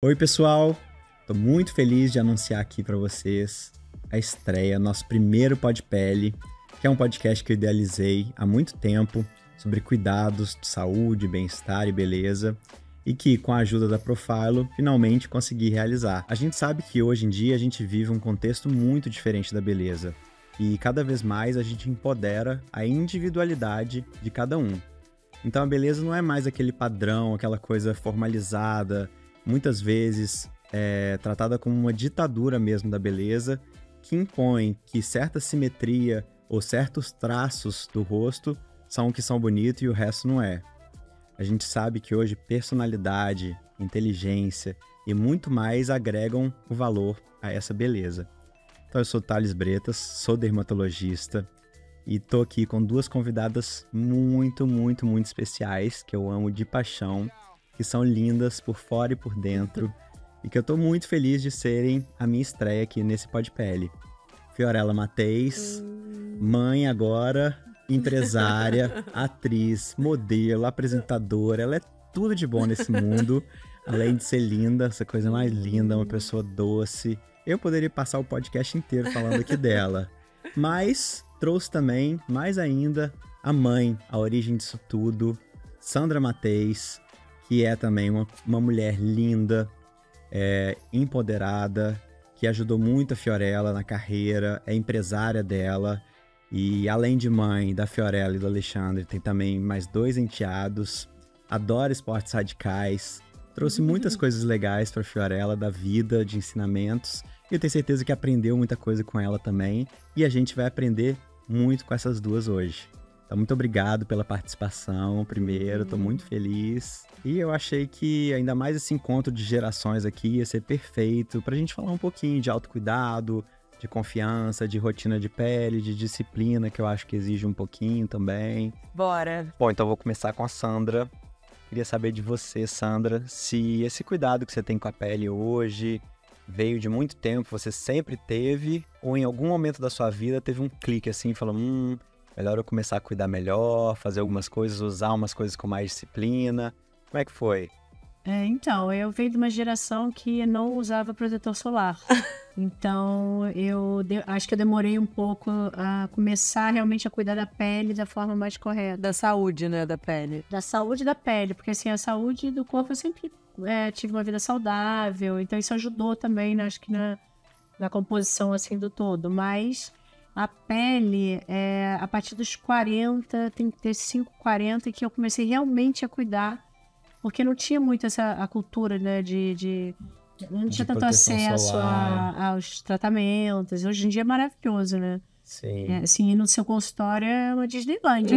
Oi, pessoal. Tô muito feliz de anunciar aqui para vocês a estreia, nosso primeiro pod-pele, que é um podcast que eu idealizei há muito tempo sobre cuidados de saúde, bem-estar e beleza, e que com a ajuda da Profilo finalmente consegui realizar. A gente sabe que hoje em dia a gente vive um contexto muito diferente da beleza, e cada vez mais a gente empodera a individualidade de cada um. Então a beleza não é mais aquele padrão, aquela coisa formalizada, muitas vezes é, tratada como uma ditadura mesmo da beleza, que impõe que certa simetria ou certos traços do rosto são o que são bonito e o resto não é. A gente sabe que hoje personalidade, inteligência e muito mais agregam o valor a essa beleza. Então eu sou Thales Bretas, sou dermatologista e tô aqui com duas convidadas muito, muito, muito especiais que eu amo de paixão que são lindas por fora e por dentro, e que eu tô muito feliz de serem a minha estreia aqui nesse Pod Pele. Fiorella Mateis, hum. mãe agora, empresária, atriz, modelo, apresentadora, ela é tudo de bom nesse mundo. Além de ser linda, essa coisa mais linda, uma pessoa doce. Eu poderia passar o podcast inteiro falando aqui dela. Mas trouxe também, mais ainda, a mãe, a origem disso tudo, Sandra Mateis, que é também uma, uma mulher linda, é, empoderada, que ajudou muito a Fiorella na carreira, é empresária dela. E além de mãe da Fiorella e do Alexandre, tem também mais dois enteados. Adora esportes radicais. Trouxe uhum. muitas coisas legais para Fiorella da vida, de ensinamentos. E eu tenho certeza que aprendeu muita coisa com ela também. E a gente vai aprender muito com essas duas hoje. Então, muito obrigado pela participação, primeiro, estou muito feliz. E eu achei que ainda mais esse encontro de gerações aqui ia ser perfeito para a gente falar um pouquinho de autocuidado, de confiança, de rotina de pele, de disciplina, que eu acho que exige um pouquinho também. Bora! Bom, então vou começar com a Sandra. Queria saber de você, Sandra, se esse cuidado que você tem com a pele hoje veio de muito tempo, você sempre teve, ou em algum momento da sua vida teve um clique assim, falou: hum, Melhor eu começar a cuidar melhor, fazer algumas coisas, usar umas coisas com mais disciplina. Como é que foi? É, então, eu venho de uma geração que não usava protetor solar. Então, eu de... acho que eu demorei um pouco a começar realmente a cuidar da pele da forma mais correta. Da saúde, né? Da pele. Da saúde da pele, porque assim, a saúde do corpo eu sempre é, tive uma vida saudável, então isso ajudou também, né? acho que na, na composição assim do todo. Mas a pele, é, a partir dos 40, 35, 40, que eu comecei realmente a cuidar, porque não tinha muito essa a cultura, né, de, de não tinha de tanto acesso a, aos tratamentos. Hoje em dia é maravilhoso, né? Sim. É, assim, ir no seu consultório é uma Disneyland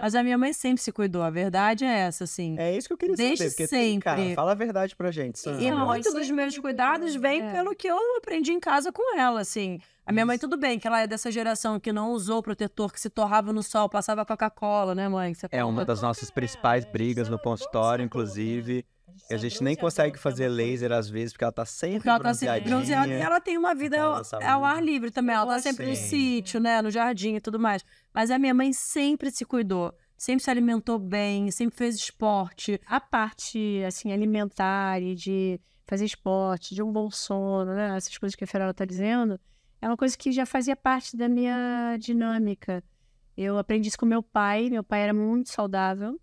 Mas a minha mãe sempre se cuidou, a verdade é essa, assim. É isso que eu queria Desde saber. sempre. Cara, fala a verdade pra gente. E, muitos dos meus cuidados vem é. pelo que eu aprendi em casa com ela, assim. A minha mãe, tudo bem, que ela é dessa geração que não usou protetor, que se torrava no sol, passava Coca-Cola, né, mãe? Você é uma das nossas é principais brigas no consultório, inclusive. A gente, a gente nem consegue fazer laser às vezes, porque ela tá sempre porque ela tá bronzeadinha. Sempre bronzeada. E ela tem uma então, vida ao, ao, ar livre também. Ela tá sempre no é. sítio, né? No jardim e tudo mais. Mas a minha mãe sempre se cuidou. Sempre se alimentou bem, sempre fez esporte. A parte, assim, alimentar e de fazer esporte, de um bom sono, né? Essas coisas que a Ferola tá dizendo, é uma coisa que já fazia parte da minha dinâmica. Eu aprendi isso com meu pai. Meu pai era muito saudável.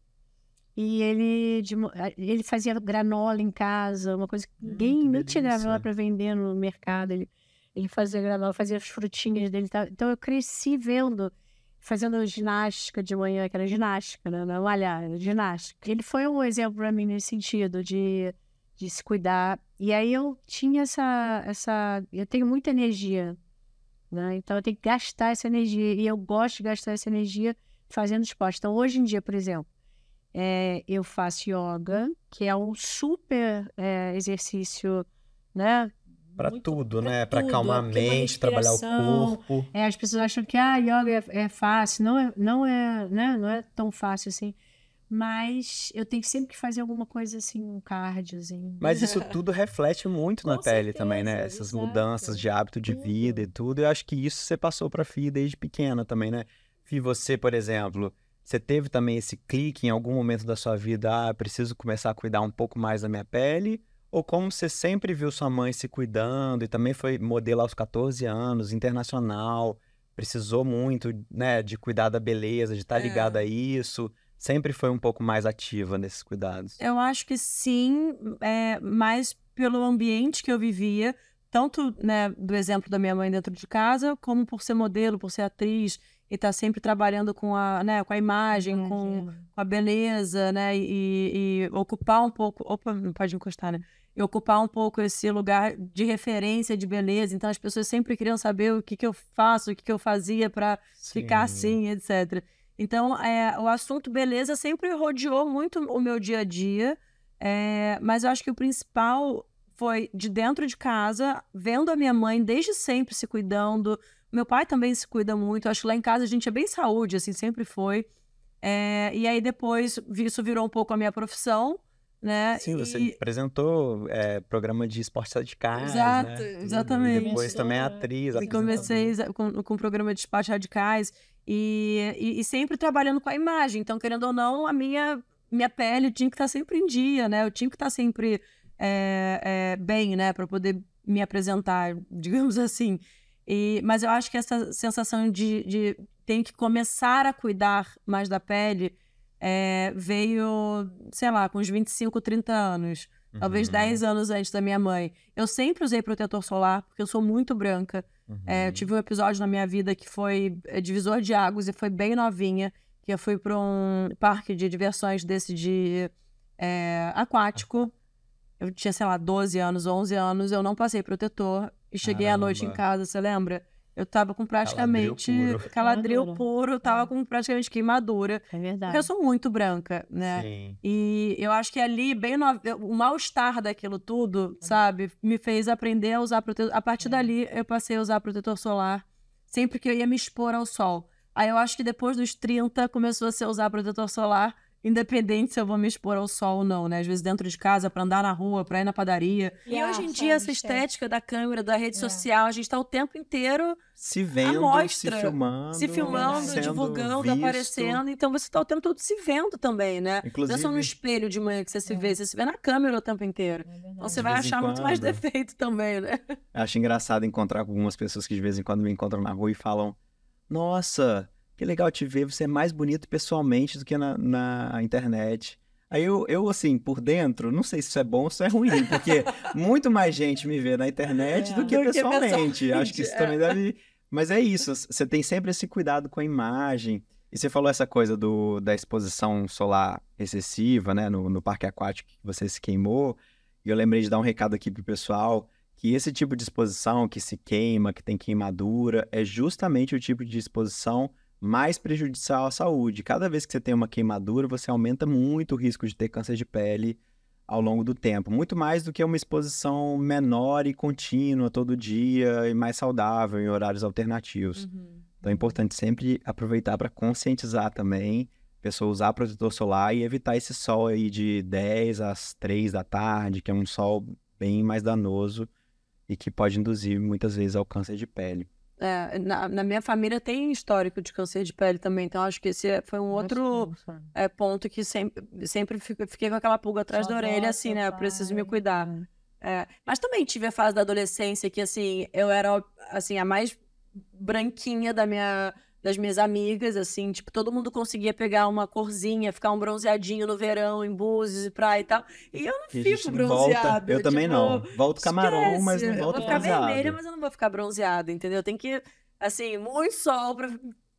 E ele, de, eh, ele fazia granola em casa, uma coisa que hum, ninguém hum, tinha granola para vender no mercado. Ele, ele fazia granola, fazia as frutinhas dele. Tá? Então eu cresci vendo, fazendo ginástica de manhã, que era ginástica, né? não é malhar, era ginástica. Ele foi um exemplo para mim nesse sentido, de, de se cuidar. E aí eu tinha essa, essa. Eu tenho muita energia, né? então eu tenho que gastar essa energia. E eu gosto de gastar essa energia fazendo esporte. Então hoje em dia, por exemplo é, eu faço yoga, que é um super é, exercício, né? Para tudo, pra né? Para acalmar a é mente, trabalhar o corpo. É, as pessoas acham que ah, yoga é, é fácil, não é, não é, né? Não é tão fácil assim. Mas eu tenho sempre que fazer alguma coisa assim, um assim Mas isso tudo reflete muito na pele também, né? Essas mudanças de hábito de vida e tudo. Eu acho que isso você passou para a Fih desde pequena também, né? Fih, você, por exemplo, você teve também esse clique em algum momento da sua vida, ah, preciso começar a cuidar um pouco mais da minha pele? Ou como você sempre viu sua mãe se cuidando e também foi modelo aos 14 anos, internacional, precisou muito, né, de cuidar da beleza, de estar tá é. ligada a isso? Sempre foi um pouco mais ativa nesses cuidados? Eu acho que sim, é, mais pelo ambiente que eu vivia, tanto né, do exemplo da minha mãe dentro de casa, como por ser modelo, por ser atriz e tá sempre trabalhando com a, né, com a imagem, Com, com, a beleza, né, e, e ocupar um pouco, opa, pode encostar, né, e ocupar um pouco esse lugar de referência de beleza. Então as pessoas sempre queriam saber o que que eu faço, o que que eu fazia para ficar assim, etc. Então é, o assunto beleza sempre rodeou muito o meu dia a dia, é, mas eu acho que o principal foi de dentro de casa, vendo a minha mãe desde sempre se cuidando, meu pai também se cuida muito. Acho que lá em casa a gente é bem saúde, assim, sempre foi. É, e aí depois isso virou um pouco a minha profissão, né? Sim, você e... apresentou é, programa de esportes radicais, né, Exato, né? exatamente. E depois também é atriz. E comecei com, com programa de esportes radicais e, e, e, sempre trabalhando com a imagem. Então, querendo ou não, a minha, minha pele tinha que estar tá sempre em dia, né? Eu tinha que estar tá sempre é, bem, né? Para poder me apresentar, digamos assim. E, mas eu acho que essa sensação de, de tem que começar a cuidar mais da pele é, veio, sei lá, com uns 25, 30 anos. Uhum. Talvez 10 anos antes da minha mãe. Eu sempre usei protetor solar, porque eu sou muito branca. É, uhum. É, tive um episódio na minha vida que foi é, divisor de águas e foi bem novinha. Que eu fui para um parque de diversões desse de é, aquático. Eu tinha, sei lá, 12 anos, 11 anos. Eu não passei protetor e cheguei Caramba. à noite em casa, você lembra? Eu tava com praticamente caladril puro, puro, eu tava é. com praticamente queimadura. É verdade. Porque eu sou muito branca, né? Sim. E eu acho que ali, bem no... o mal-estar daquilo tudo, é. sabe, me fez aprender a usar protetor. A partir é. dali, eu passei a usar protetor solar sempre que eu ia me expor ao sol. Aí eu acho que depois dos 30 começou a ser usar protetor solar independente se eu vou me expor ao sol ou não, né? Às vezes dentro de casa, para andar na rua, para ir na padaria. E ah, hoje em dia, essa estética é. da câmera, da rede é. social, a gente está o tempo inteiro se vendo, mostra, se filmando, se filmando, divulgando, visto. aparecendo. Então você está o tempo todo se vendo também, né? Inclusive, não é só no espelho de manhã que você se é. vê, você se vê na câmera o tempo inteiro. É então você vai achar muito mais defeito também, né? Acho engraçado encontrar algumas pessoas que de vez em quando me encontram na rua e falam: "Nossa, que legal te ver, você é mais bonito pessoalmente do que na, na internet. Aí eu, eu, assim, por dentro, não sei se isso é bom ou se é ruim, porque muito mais gente me vê na internet é, do que pessoalmente. pessoalmente. Acho que isso é. também deve. Mas é isso, você tem sempre esse cuidado com a imagem. E você falou essa coisa do, da exposição solar excessiva, né, no, no parque aquático que você se queimou. E eu lembrei de dar um recado aqui pro pessoal que esse tipo de exposição que se queima, que tem queimadura, é justamente o tipo de exposição mais prejudicial à saúde. Cada vez que você tem uma queimadura, você aumenta muito o risco de ter câncer de pele ao longo do tempo, muito mais do que uma exposição menor e contínua todo dia e mais saudável em horários alternativos. Uhum. Então é importante sempre aproveitar para conscientizar também a pessoa usar protetor solar e evitar esse sol aí de 10 às 3 da tarde, que é um sol bem mais danoso e que pode induzir muitas vezes ao câncer de pele. É, na, na, minha família tem histórico de câncer de pele também, então acho que esse é, foi um outro é, ponto que sempre, sempre fiquei com aquela pulga atrás Só da orelha, nossa, assim, né? Pai. Eu preciso me cuidar. Né? É, mas também tive a fase da adolescência que, assim, eu era, assim, a mais branquinha da minha das minhas amigas, assim, tipo, todo mundo conseguia pegar uma corzinha, ficar um bronzeadinho no verão, em buses e praia e tal. E eu não e fico bronzeada. Eu tipo, também não. Volto camarão, esquece. mas não volto bronzeada. Eu vou ficar vermelha, mas eu não vou ficar bronzeada, entendeu? Tem que, assim, muito sol pra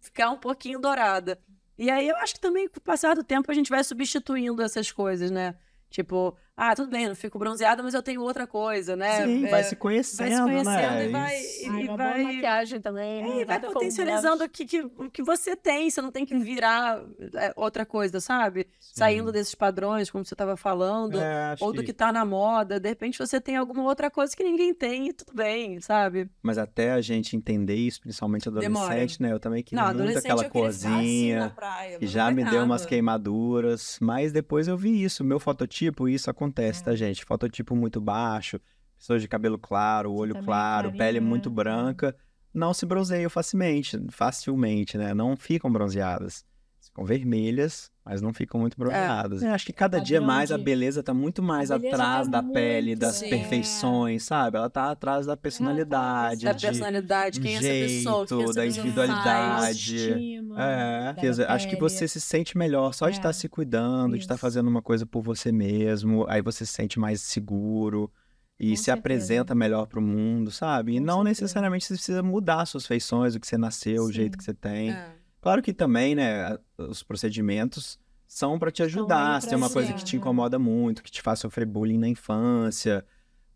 ficar um pouquinho dourada. E aí eu acho que também, com o passar do tempo, a gente vai substituindo essas coisas, né? Tipo, ah, tudo bem, não fico bronzeada, mas eu tenho outra coisa, né? Sim, é, vai se conhecendo, vai se conhecendo né? e é vai... Ai, e uma vai... Boa maquiagem também. e é, né? vai potencializando o que, que, o que você tem, você não tem que virar é, outra coisa, sabe? Sim. Saindo desses padrões, como você estava falando, é, ou do que... está na moda, de repente você tem alguma outra coisa que ninguém tem e tudo bem, sabe? Mas até a gente entender isso, principalmente adolescente, Demora. né? Eu também queria não, muito aquela assim cozinha, assim praia, que já me deu umas queimaduras, mas depois eu vi isso, meu fototipo, isso aconteceu acontece, tá, é. tá, gente? Fototipo muito baixo, pessoas de cabelo claro, olho claro, carinha. pele muito né? branca, não se bronzeiam facilmente, facilmente, né? Não ficam bronzeadas. Ficam vermelhas mas não ficam muito bronzeados. É. Eu é, acho que cada tá dia grande. mais a beleza tá muito mais atrás tá da pele, das sim. É. perfeições, sabe? Ela tá atrás da personalidade. Da personalidade, quem é jeito, essa pessoa, essa da individualidade. Estima, é, quer dizer, acho que você se sente melhor só de estar tá se cuidando, tá Isso. de estar fazendo uma coisa por você mesmo, aí você se sente mais seguro e Com se certeza. apresenta melhor para o mundo, sabe? E Com não certeza. necessariamente você precisa mudar suas feições, o que você nasceu, Sim. o jeito que você tem. É. Claro que também, né, os procedimentos são para te ajudar, se é uma coisa que te né? incomoda muito, que te faz sofrer bullying na infância,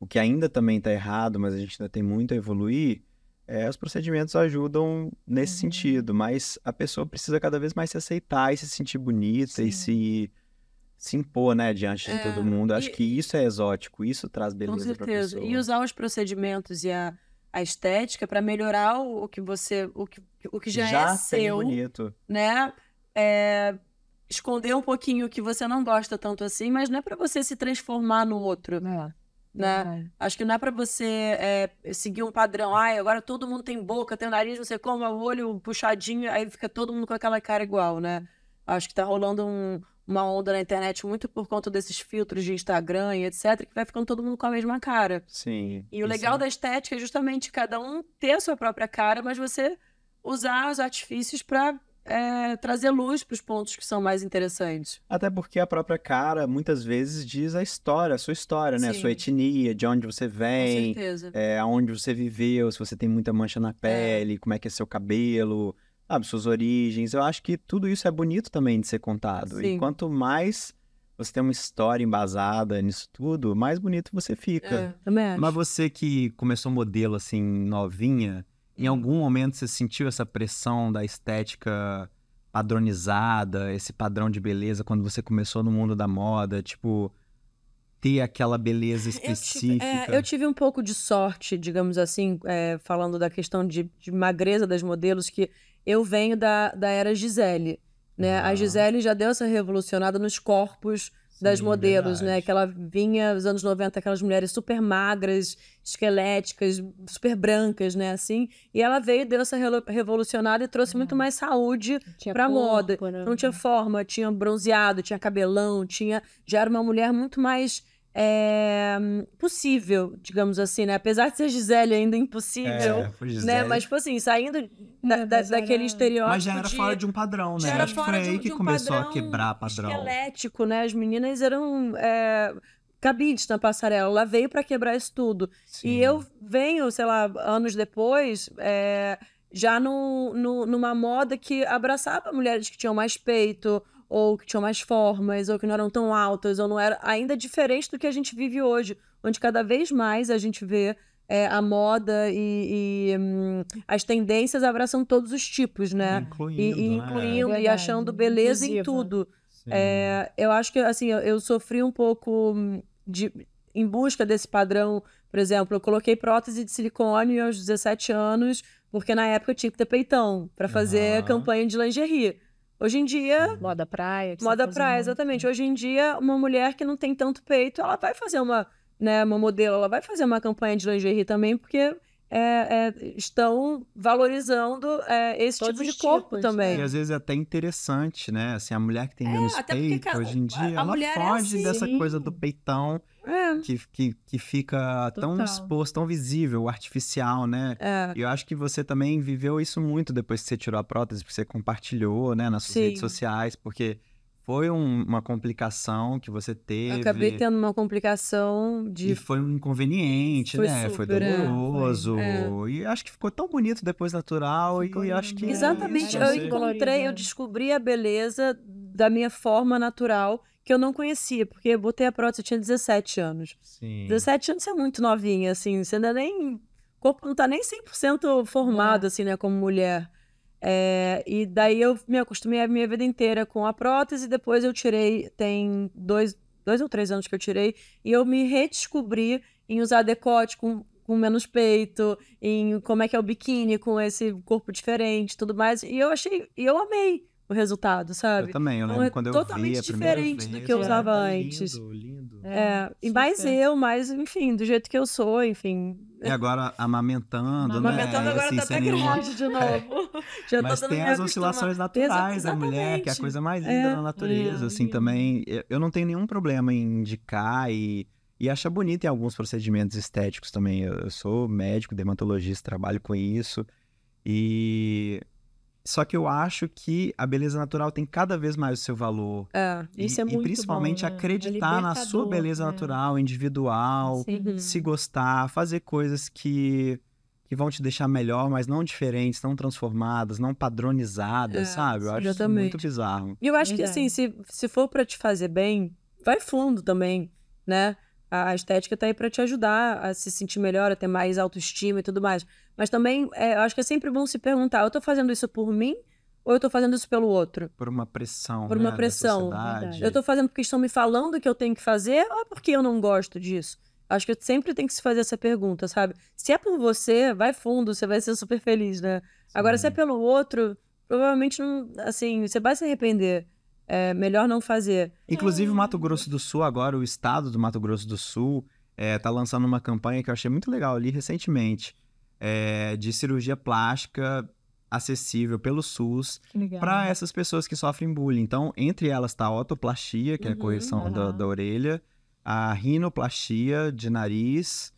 o que ainda também está errado, mas a gente ainda tem muito a evoluir, é, os procedimentos ajudam nesse uhum. sentido, mas a pessoa precisa cada vez mais se aceitar e se sentir bonita Sim. e se se impor, né, diante é, de todo é, mundo. Acho e, que isso é exótico, isso traz beleza para pessoa. E usar os procedimentos e a a estética para melhorar o que você o que, o que já, é já é seu bonito. né é, esconder um pouquinho o que você não gosta tanto assim mas não é para você se transformar no outro é. Né? É. Acho que não é para você é, seguir um padrão. Ai, agora todo mundo tem boca, tem nariz, não sei como, o olho puxadinho, aí fica todo mundo com aquela cara igual, né? Acho que tá rolando um, uma onda na internet muito por conta desses filtros de Instagram e etc, que vai ficando todo mundo com a mesma cara. Sim. E o legal é. da estética é justamente cada um ter a sua própria cara, mas você usar os artifícios para é, trazer luz para os pontos que são mais interessantes. Até porque a própria cara muitas vezes diz a história, a sua história, né? Sim. A sua etnia, de onde você vem, é, aonde você viveu, se você tem muita mancha na é. pele, é. como é que é seu cabelo, sabe, suas origens. Eu acho que tudo isso é bonito também de ser contado. Sim. E quanto mais você tem uma história embasada nisso tudo, mais bonito você fica. É, também acho. Mas você que começou modelo assim, novinha, em uhum. algum momento você sentiu essa pressão da estética padronizada, esse padrão de beleza quando você começou no mundo da moda? Tipo, ter aquela beleza específica. Eu tive, é, eu tive um pouco de sorte, digamos assim, é, falando da questão de, de, magreza das modelos, que eu venho da, da era Gisele. Né? Ah. A Gisele já deu essa revolucionada nos corpos das Sim, modelos, né? verdade. né? Que ela vinha nos anos 90, aquelas mulheres super magras, esqueléticas, super brancas, né? Assim. E ela veio, deu essa revolucionada e trouxe muito uhum. mais saúde para moda. Né? Não tinha forma, tinha bronzeado, tinha cabelão, tinha. Já era uma mulher muito mais é, possível, digamos assim, né? Apesar de ser Gisele ainda impossível, é, né? Mas, tipo assim, saindo da, da, daquele estereótipo. Mas já era de... fora de um padrão, né? Já era Acho fora que foi de aí que um começou a quebrar padrão. Esquelético, né? As meninas eram. É cabides na passarela. Ela veio para quebrar isso tudo. Sim. E eu venho, sei lá, anos depois, é, já no, no, numa moda que abraçava mulheres que tinham mais peito, ou que tinham mais formas, ou que não eram tão altas, ou não era ainda diferente do que a gente vive hoje, onde cada vez mais a gente vê é, a moda e, e hum, as tendências abraçam todos os tipos, né? Incluindo, e, e né? incluindo né? e achando beleza em tudo. É, eu acho que assim, eu, eu sofri um pouco hum, de, em busca desse padrão. Por exemplo, eu coloquei prótese de silicone aos 17 anos, porque na época eu tinha que ter peitão para fazer uhum. campanha de lingerie. Hoje em dia. Uhum. Moda praia. Moda tá praia, exatamente. Né? Hoje em dia, uma mulher que não tem tanto peito, ela vai fazer uma, né, uma modelo, ela vai fazer uma campanha de lingerie também, porque é, é, estão valorizando é, esse Todos tipo de corpo tipos, também. E às vezes é até interessante, né? Assim, a mulher que tem é, menos peito, hoje em dia, ela é foge assim. dessa coisa do peitão é. que, que, que fica Total. tão exposto, tão visível, artificial, né? E eu acho que você também viveu isso muito depois que você tirou a prótese, porque você compartilhou, né, nas suas Sim. redes sociais, porque foi um, uma complicação que você teve. Eu acabei tendo uma complicação de. E foi um inconveniente, foi né? Super, é, foi doloroso. É, E acho que ficou tão bonito depois natural. Ficou e acho que. Né? Exatamente. É eu encontrei, eu descobri a beleza da minha forma natural que eu não conhecia, porque eu botei a prótese, eu tinha 17 anos. Sim. 17 anos você é muito novinha, assim, você ainda nem. O corpo não tá nem 100% formado, é. assim, né, como mulher. É, e daí eu me acostumei a minha vida inteira com a prótese, depois eu tirei, tem dois, dois ou três anos que eu tirei, e eu me redescobri em usar decote com, com menos peito, em como é que é o biquíni com esse corpo diferente tudo mais. E eu achei, e eu amei o resultado, sabe? Eu também, eu então, lembro então, é quando eu totalmente vi Totalmente diferente vez, do que eu usava é, antes. Lindo, lindo. É, ah, E mais eu, mais, enfim, do jeito que eu sou, enfim. E agora amamentando, amamentando né? Amamentando agora assim, tá até nenhuma... de é. novo. Já Mas tá tem as oscilações naturais da mulher, que é a coisa mais linda da é, natureza, assim, também. Eu não tenho nenhum problema em indicar e... E acha bonito em alguns procedimentos estéticos também. Eu, eu sou médico, dermatologista, trabalho com isso. E só que eu acho que a beleza natural tem cada vez mais o seu valor. É, isso é e, é muito E principalmente bom, né? acreditar é na sua beleza né? natural, individual, Sim. Uhum. se gostar, fazer coisas que, que vão te deixar melhor, mas não diferentes, não transformadas, não padronizadas, é, sabe? Eu acho isso muito bizarro. E eu acho Verdade. que assim, se, se for para te fazer bem, vai fundo também, né? A estética tá aí para te ajudar a se sentir melhor, a ter mais autoestima e tudo mais. Mas também, é, eu acho que é sempre bom se perguntar: eu tô fazendo isso por mim ou eu tô fazendo isso pelo outro? Por uma pressão. Por né, uma né, pressão. Eu tô fazendo porque estão me falando que eu tenho que fazer ou é porque eu não gosto disso? Acho que sempre tem que se fazer essa pergunta, sabe? Se é por você, vai fundo, você vai ser super feliz, né? Sim. Agora, se é pelo outro, provavelmente não. Assim, você vai se arrepender é melhor não fazer. Inclusive, o Mato Grosso do Sul, agora, o estado do Mato Grosso do Sul, é, tá lançando uma campanha que eu achei muito legal ali recentemente, é, de cirurgia plástica acessível pelo SUS para essas pessoas que sofrem bullying. Então, entre elas está a otoplastia, que uhum, é a uhum. correção uhum. da, da orelha, a rinoplastia de nariz,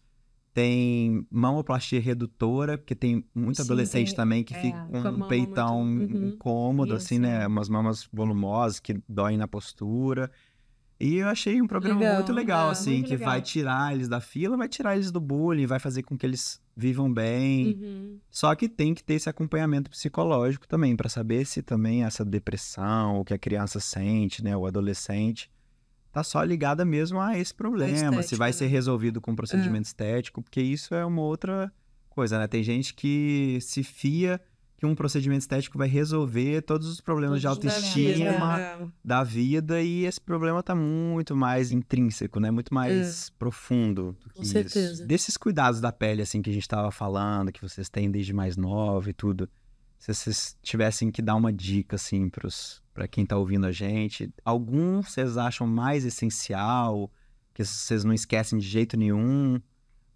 tem mamoplastia redutora, porque tem muito Sim, adolescente tem, também que é, fica com um peitão muito... uhum. incômodo, assim, Isso. assim, né? Umas mamas volumosas que doem na postura. E eu achei um programa legal. muito legal, é, assim, muito que legal. vai tirar eles da fila, vai tirar eles do bullying, vai fazer com que eles vivam bem. Uhum. Só que tem que ter esse acompanhamento psicológico também, para saber se também essa depressão, o que a criança sente, né, o adolescente, tá só ligada mesmo a esse problema, estética, se vai né? ser resolvido com procedimento é. estético, porque isso é uma outra coisa, né? Tem gente que se fia que um procedimento estético vai resolver todos os problemas todos de autoestima né? da vida e esse problema tá muito mais intrínseco, né? Muito mais é. profundo. Com certeza. Isso. Desses cuidados da pele, assim, que a gente estava falando, que vocês têm desde mais nova e tudo, se vocês tivessem que dar uma dica, assim, pros para quem está ouvindo a gente? Algum vocês acham mais essencial, que vocês não esquecem de jeito nenhum?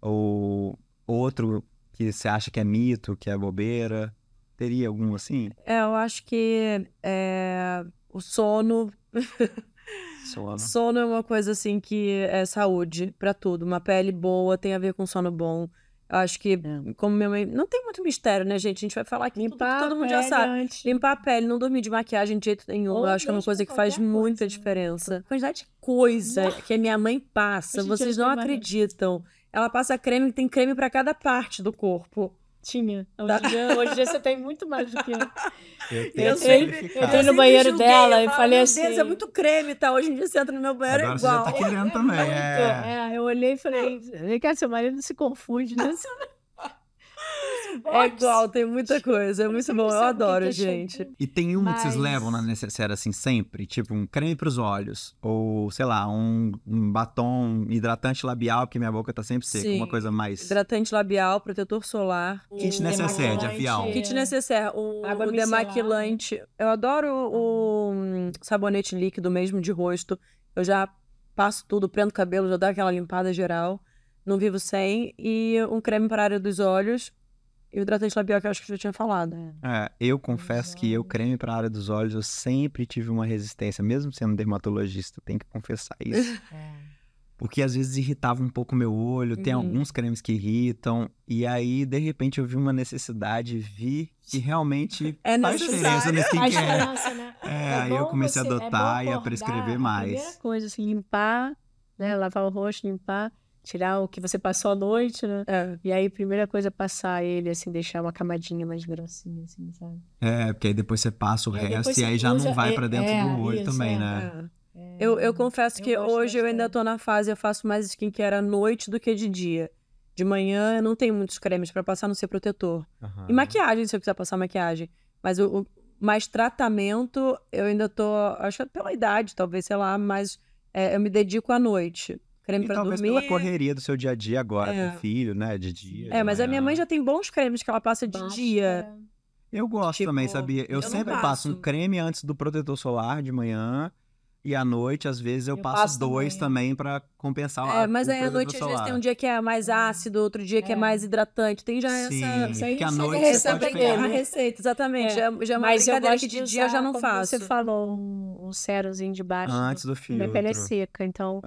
Ou outro que você acha que é mito, que é bobeira? Teria algum assim? É, eu acho que é, o sono. sono. Sono é uma coisa assim que é saúde para tudo. Uma pele boa tem a ver com sono bom. Eu acho que, é. como minha mãe. Não tem muito mistério, né, gente? A gente vai falar que Limpar tudo, todo mundo já sabe. Antes. Limpar a pele, não dormir de maquiagem de jeito nenhum. Ou eu acho que é uma coisa que faz coisa, muita diferença. A quantidade de coisa não. que a minha mãe passa, vocês não é acreditam. Ela passa creme, tem creme para cada parte do corpo. Tinha. Hoje, tá. dia, hoje dia você tem muito mais do que eu. Eu, tenho eu, sempre, eu entrei no banheiro julguei, dela e falei meu assim. Deus, é muito creme, tá? Hoje em dia você entra no meu banheiro Agora igual. É você já tá querendo também. É, é. é eu olhei e falei, vem cá, seu marido se confunde, né? É igual, tem muita coisa. É muito bom, eu adoro, que é gente. E tem um Mas... que vocês levam na necessária assim, sempre? Tipo, um creme pros olhos. Ou, sei lá, um, um batom hidratante labial, porque minha boca tá sempre seca. Sim. Uma coisa mais... Hidratante labial, protetor solar. Kit necessaire, de avião. Kit necessaire. O, Água o demaquilante. Eu adoro o um, uhum. hum, sabonete líquido mesmo de rosto. Eu já passo tudo, prendo o cabelo, já dá aquela limpada geral. Não vivo sem. E um creme para a área dos olhos e o hidratante labial que eu acho que você já tinha falado. É, é eu confesso que eu, creme para a área dos olhos, eu sempre tive uma resistência, mesmo sendo dermatologista, tem que confessar isso. É. Porque às vezes irritava um pouco meu olho, uhum. tem alguns cremes que irritam. E aí, de repente, eu vi uma necessidade, vi que realmente é faz diferença nesse faz diferença, né? É, é, aí eu comecei você, a é adotar e a prescrever mais. A primeira coisa, assim, limpar, né? Lavar o rosto, limpar tirar o que você passou a noite, né? É. E aí, primeira coisa é passar ele, assim, deixar uma camadinha mais grossinha, assim, sabe? É, porque aí depois você passa o é, e resto e aí já usa... não vai é, para dentro é, do olho isso, também, é, né? É. Eu, eu confesso eu que hoje eu ainda tô na fase, eu faço mais skincare à noite do que de dia. De manhã eu não tenho muitos cremes para passar, no não ser protetor. Uhum. E maquiagem, se eu quiser passar maquiagem. Mas o, o mais tratamento, eu ainda tô, acho que pela idade, talvez, sei lá, mas eu me dedico à noite creme para dormir. Talvez pela correria do seu dia a dia agora, é. filho, né, de dia. É, mas a minha mãe já tem bons cremes que ela passa de dia. Eu gosto tipo, também, sabia? Eu, eu sempre passo. passo um creme antes do protetor solar de manhã e à noite, às vezes, eu, eu passo, passo, dois é. também, também para compensar o é, a É, mas aí à noite, às vezes, tem um dia que é mais ácido, outro dia que é, é. mais hidratante. Tem já Sim, essa... Sim, que a noite você pode pegar. A receita, exatamente. É. Já, já é uma mas brincadeira que de dia eu já não faço. você falou, um, um de baixo. Antes do filtro. Minha pele é seca, então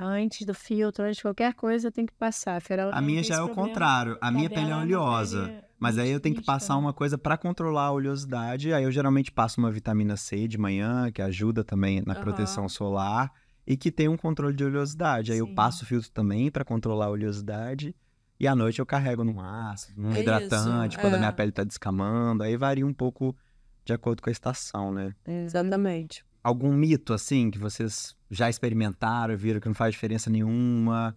antes do filtro, antes de qualquer coisa, eu tenho que passar. A, minha já é o problema. contrário. A minha pele é oleosa. Mas aí eu tenho que passar né? uma coisa para controlar a oleosidade. Aí eu geralmente passo uma vitamina C de manhã, que ajuda também na uhum. proteção solar e que tem um controle de oleosidade. Aí Sim. eu passo o filtro também para controlar a oleosidade. E à noite eu carrego num ácido, num é hidratante, quando é. a minha é. pele tá descamando. Aí varia um pouco de acordo com a estação, né? Exatamente. Algum mito, assim, que vocês já experimentaram, viram que não faz diferença nenhuma?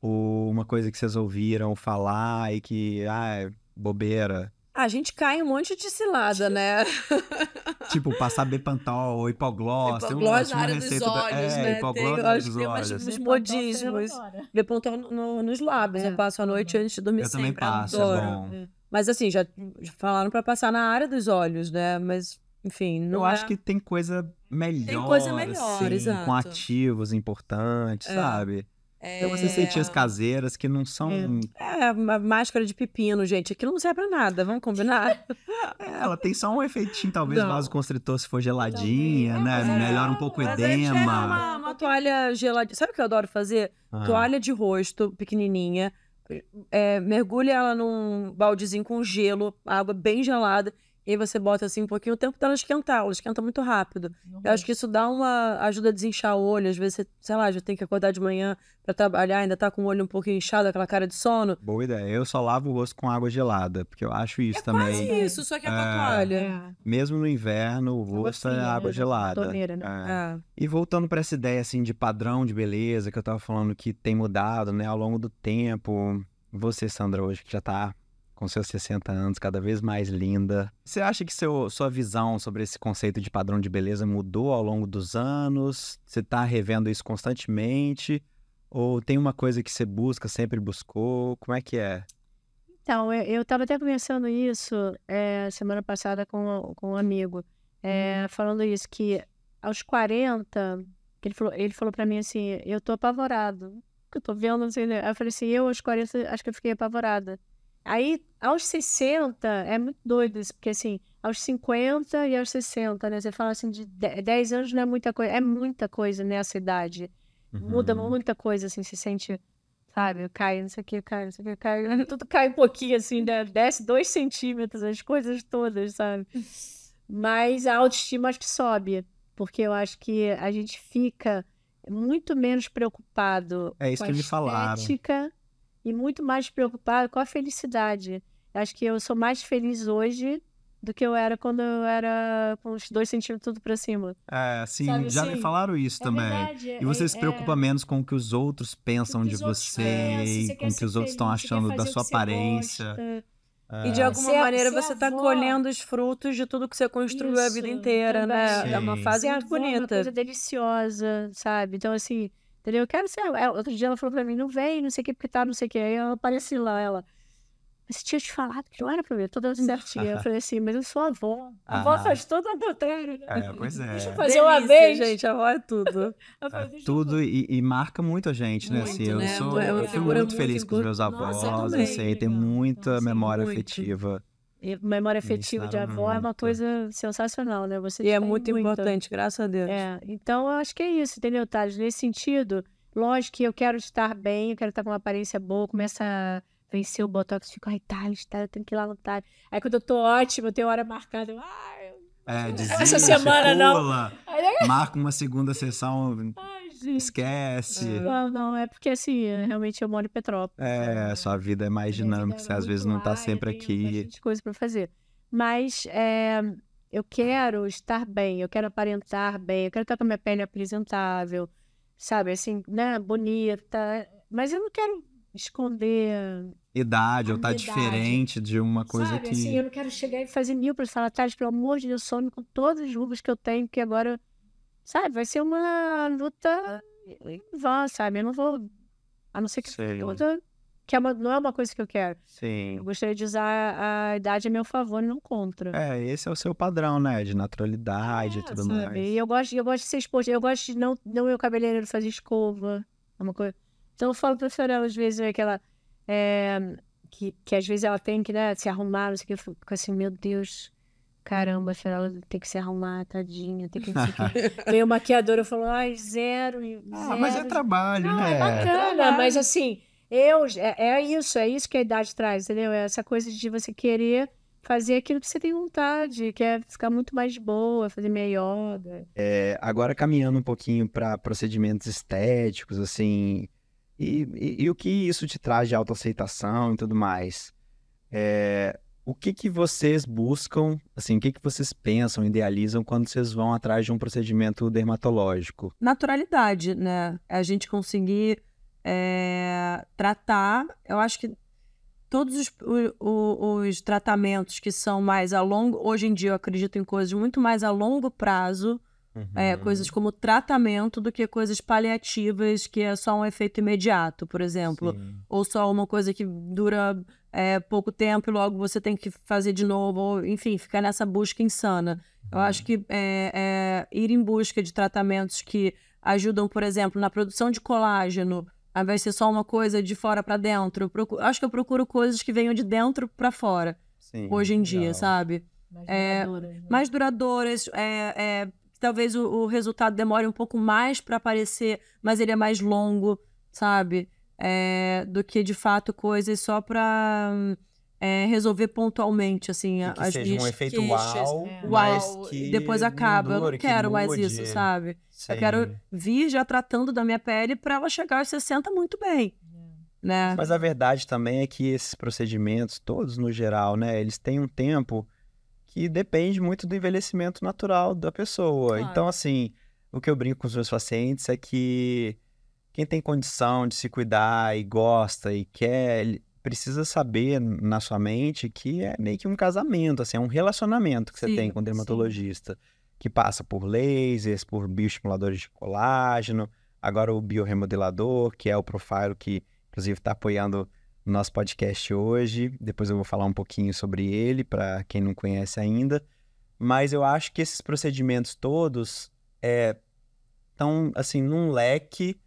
Ou uma coisa que vocês ouviram falar e que, ah, bobeira. A gente cai um monte de cilada, tipo, né? tipo, passar Bepantol, hipogloss. Hipogloss tem uma, na área receita dos olhos, da... é, né? Hipogloss tem, acho que tem umas, uns modismos. Bepantol no, nos lábios. É. Eu passo a noite antes de dormir Eu sempre. Eu também passo, é bom. É. Mas assim, já, já falaram para passar na área dos olhos, né? Mas, enfim, Eu é... acho que tem coisa melhor, tem coisa melhor assim, exato. com ativos importantes, é. sabe? É... você umas as caseiras que não são. É, é máscara de pepino, gente. Aquilo não serve pra nada, vamos combinar? é, ela tem só um efeitinho, talvez, não. vasoconstritor se for geladinha, né? É. Melhora um pouco o edema. Uma, uma toalha geladinha. Sabe o que eu adoro fazer? Toalha de rosto, pequenininha. É, mergulha ela num baldezinho com gelo, água bem gelada e aí você bota assim um pouquinho o tempo dela esquentar, ela esquenta muito rápido. eu acho que isso dá uma ajuda a desinchar o olho. Às vezes você, sei lá, já tem que acordar de manhã para trabalhar, ainda tá com o olho um pouquinho inchado, aquela cara de sono. Boa ideia. Eu só lavo o rosto com água gelada, porque eu acho isso é também. Quase isso, só que é com a é. toalha. É. Mesmo no inverno, o rosto é água né? gelada. Torneira, né? É. é. E voltando para essa ideia assim de padrão de beleza que eu tava falando que tem mudado, né, ao longo do tempo. Você, Sandra, hoje que já tá com seus 60 anos, cada vez mais linda. Você acha que seu, sua visão sobre esse conceito de padrão de beleza mudou ao longo dos anos? Você está revendo isso constantemente? Ou tem uma coisa que você busca, sempre buscou? Como é que é? Então, eu estava até conversando isso é, semana passada com, com um amigo, é, falando isso, que aos 40, ele falou, ele falou para mim assim, eu tô apavorado, eu tô vendo, assim, né? eu falei assim, eu aos 40, acho que eu fiquei apavorada. Aí, aos 60, é muito doido isso, porque assim, aos 50 e aos 60, né? Você fala assim, de 10 anos não é muita coisa, é muita coisa nessa né, idade. Uhum. Muda muita coisa, assim, se sente, sabe, cai não sei o que, cai não sei o que, cai Tudo cai um pouquinho, assim, né? Desce dois centímetros, as coisas todas, sabe? Mas a autoestima acho que sobe, porque eu acho que a gente fica muito menos preocupado é isso com a que a estética, falaram e muito mais preocupada com a felicidade. Acho que eu sou mais feliz hoje do que eu era quando eu era com os dois sentindo tudo pra cima. É, assim, Sabe, já me assim? falaram isso é também. Verdade, e você é, se é. preocupa é... menos com o que os outros pensam de você, com o que os outros estão achando da sua aparência. É. E de alguma maneira você está colhendo os frutos de tudo que você construiu isso, a vida inteira, né? também. né? Sim. É uma fase muito avó, é bonita. Uma coisa deliciosa, sabe? Então, assim, Entendeu? Eu quero ser. Ela, outro dia ela falou pra mim, não vem, não sei o que, porque tá, não sei o que. Aí eu apareci lá, ela. Mas tinha te falado que não era pra mim, Toda tô dando certinho. eu falei assim, mas eu sou avó. A avó faz todo o adultério, né? É, pois é. Deixa eu fazer Delícia, uma vez, gente, a avó é tudo. Falei, é, tudo e, e, marca muito a gente, né, muito, né? Assim, né? eu, sou, é eu fico muito, muito feliz com os meus avós, Nossa, assim, tem muita Nossa, memória muito. afetiva e memória afetiva de avó muito. é uma coisa sensacional, né? Você e é muito, muito, importante, graças a Deus. É, então eu acho que é isso, entendeu, Thales? Nesse sentido, lógico que eu quero estar bem, eu quero estar com uma aparência boa, começa a vencer o Botox, fico, ai, Thales, tá, eu tenho que ir lá no Thales. Aí quando eu tô ótimo, eu tenho hora marcada, eu, ai, É, desiste, Essa semana pula, não. Marca uma segunda sessão. Ai, gente. Esquece. Não, é. ah, não, é porque assim, realmente eu moro em Petrópolis. É, né? a sua vida é mais dinâmica, né? você às vezes não está sempre aqui. Tem coisa para fazer. Mas é, eu quero estar bem, eu quero aparentar bem, eu quero estar com a minha pele apresentável, sabe? Assim, né? Bonita. Mas eu não quero esconder idade ou tá idade. diferente de uma coisa Sabe, que. Assim, eu não quero chegar e fazer mil para falar atrás, pelo amor de Deus, some com todos os rubros que eu tenho, que agora Sabe, vai ser uma luta vã, sabe? Eu não vou. A não ser que né. toda. Que é uma, não é uma coisa que eu quero. Sim. Eu gostaria de usar a idade a meu favor e não contra. É, esse é o seu padrão, né? De naturalidade é, e tudo sabe? mais. E eu gosto, eu gosto de ser exposto. Eu gosto de não, não meu cabeleireiro fazer escova. É uma coisa. Então eu falo pra Fiorella, às vezes, aquela. É, eh, que, que às vezes ela tem que né, se arrumar, não sei o que. Eu fico assim, meu Deus caramba, será tem que se arrumar, tadinha, tem que o maquiador eu falo falou, ai, zero, zero. Ah, mas é trabalho, não, ah, né? É bacana, trabalho. mas assim, eu, é, é, isso, é isso que a idade traz, entendeu? É essa coisa de você querer fazer aquilo que você tem vontade, quer é ficar muito mais boa, fazer meia yoga. É, agora caminhando um pouquinho para procedimentos estéticos, assim, e, e, e, o que isso te traz de autoaceitação e tudo mais. É, o que, que vocês buscam, assim, o que, que vocês pensam, idealizam quando vocês vão atrás de um procedimento dermatológico? Naturalidade, né? É a gente conseguir é, tratar, eu acho que todos os, o, os, tratamentos que são mais a longo, hoje em dia eu acredito em coisas muito mais a longo prazo, eh, uhum. é, coisas como tratamento do que coisas paliativas que é só um efeito imediato, por exemplo, Sim. ou só uma coisa que dura é, pouco tempo e logo você tem que fazer de novo, ou, enfim, ficar nessa busca insana. Eu uhum. acho que é, é, ir em busca de tratamentos que ajudam, por exemplo, na produção de colágeno, ao ah, invés de ser só uma coisa de fora para dentro. Procuro, acho que eu procuro coisas que venham de dentro para fora, Sim, hoje em dia, sabe? Mais é, duradouras. Né? Mais duradouras é, é, talvez o, o resultado demore um pouco mais para aparecer, mas ele é mais longo, sabe? é, do que de fato coisas só para é, eh, resolver pontualmente, assim, e que as seja um efeito queixas, uau, é. uau mas que depois acaba. eu não quero que mais isso, sabe? Sim. Eu quero vir já tratando da minha pele para ela chegar aos 60 muito bem. É. Né? Mas a verdade também é que esses procedimentos, todos no geral, né, eles têm um tempo que depende muito do envelhecimento natural da pessoa. Claro. Então, assim, o que eu brinco com os meus pacientes é que quem tem condição de se cuidar e gosta e quer, precisa saber na sua mente que é meio que um casamento, assim, é um relacionamento que você tem com o dermatologista, sim. que passa por lasers, por bioestimuladores de colágeno, agora o biorremodelador, que é o profile que, inclusive, está apoiando o nosso podcast hoje. Depois eu vou falar um pouquinho sobre ele, para quem não conhece ainda. Mas eu acho que esses procedimentos todos estão, eh, é, assim, num leque